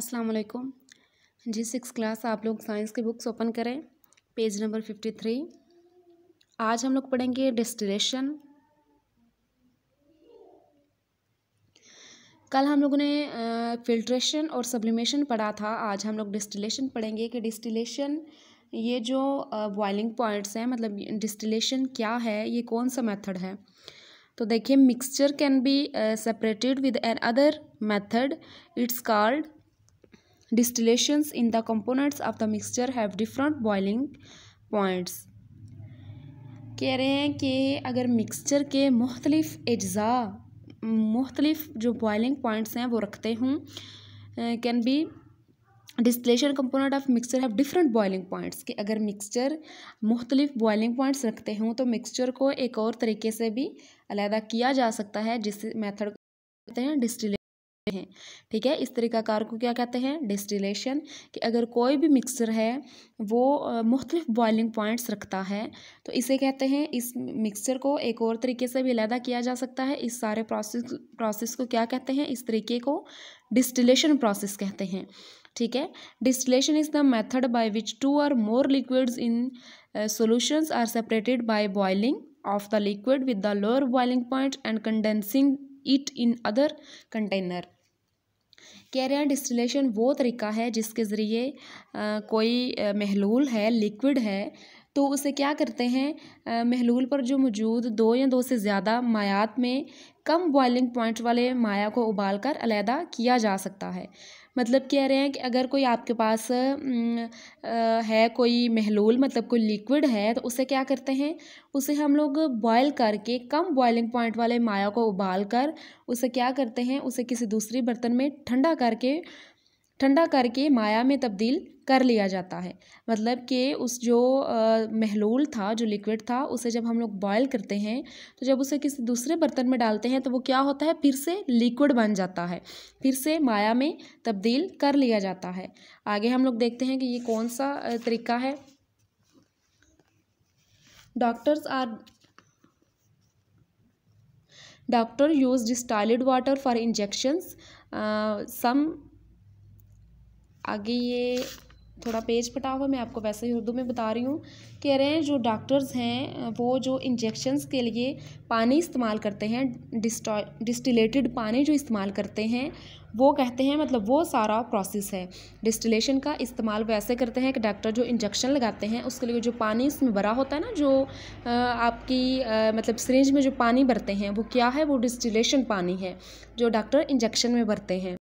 अस्सलाम वालेकुम जी six class आप लोग साइंस की बुक्स ओपन करें पेज नंबर फिफ्टी थ्री आज हम लोग पढ़ेंगे डिस्टिलेशन कल हम लोगों ने फिल्ट्रेशन और सब्लिमेशन पढ़ा था आज हम लोग डिस्टिलेशन पढ़ेंगे कि डिस्टिलेशन ये जो बॉइलिंग पॉइंट्स हैं मतलब डिस्टिलेशन क्या है ये कौन सा मेथड है तो देखिए mixture can be separated with another method it's called distillations in the components of the mixture have different boiling points कह रहे हैं कि अगर मिक्सचर के मुख्तलिफ़ अज्जा मुख्तलिफ़ जो बॉइलिंग पॉइंट्स हैं वो रखते हूँ can be distillation component of mixture have different boiling points कि अगर मिक्सचर मुख्तलिफ बॉइलिंग पॉइंट्स रखते हूँ तो मिक्सचर को एक और तरीके से भी अलहदा किया जा सकता है जिस मेथड कहते हैं डिस्टिले हैं ठीक है इस तरीक़ाकार को क्या कहते हैं डिस्टिलेशन कि अगर कोई भी मिक्सर है वो मुख्तलिफ बॉइलिंग पॉइंट्स रखता है तो इसे कहते हैं इस मिक्सर को एक और तरीके से भी अलहदा किया जा सकता है इस सारे प्रोसेस प्रोसेस को क्या कहते हैं इस तरीके को डिस्टिलेशन प्रोसेस कहते हैं ठीक है distillation is the method by which two or more liquids in solution are separated by boiling off the liquid with the lower boiling point and condensing it in other container carry distillation वो तरीका है जिसके ज़रिए कोई महलूल है liquid है तो उसे क्या करते हैं महलूल पर जो मौजूद दो या दो से ज़्यादा मायात में कम बॉइलिंग पॉइंट वाले माया को उबाल कर अलहदा किया जा सकता है मतलब कह रहे हैं कि अगर कोई आपके पास है कोई महलूल मतलब कोई लिक्विड है तो उसे क्या करते हैं उसे हम लोग बॉयल करके कम बॉइलिंग पॉइंट वाले माया को उबाल कर उसे क्या करते हैं उसे किसी दूसरे बर्तन में ठंडा करके ठंडा करके माया में तब्दील कर लिया जाता है मतलब कि उस जो महलूल था जो लिक्विड था उसे जब हम लोग बॉयल करते हैं तो जब उसे किसी दूसरे बर्तन में डालते हैं तो वो क्या होता है फिर से लिक्विड बन जाता है फिर से माया में तब्दील कर लिया जाता है आगे हम लोग देखते हैं कि ये कौन सा तरीका है doctors are doctor use distilled water for injections some आगे ये थोड़ा पेज पटा हुआ मैं आपको वैसे ही उर्दू में बता रही हूँ कह रहे हैं जो डॉक्टर्स हैं वो जो इंजेक्शन्स के लिए पानी इस्तेमाल करते हैं डिस्टिलेटेड पानी जो इस्तेमाल करते हैं वो कहते हैं मतलब वो सारा प्रोसेस है डिस्टिलेशन का इस्तेमाल वैसे करते हैं कि डॉक्टर जो इंजेक्शन लगाते हैं उसके लिए जो पानी उसमें भरा होता है ना जो आपकी मतलब सरेंज में जो पानी भरते हैं वो क्या है वो डिस्टिलेशन पानी है जो डॉक्टर इंजेक्शन में भरते हैं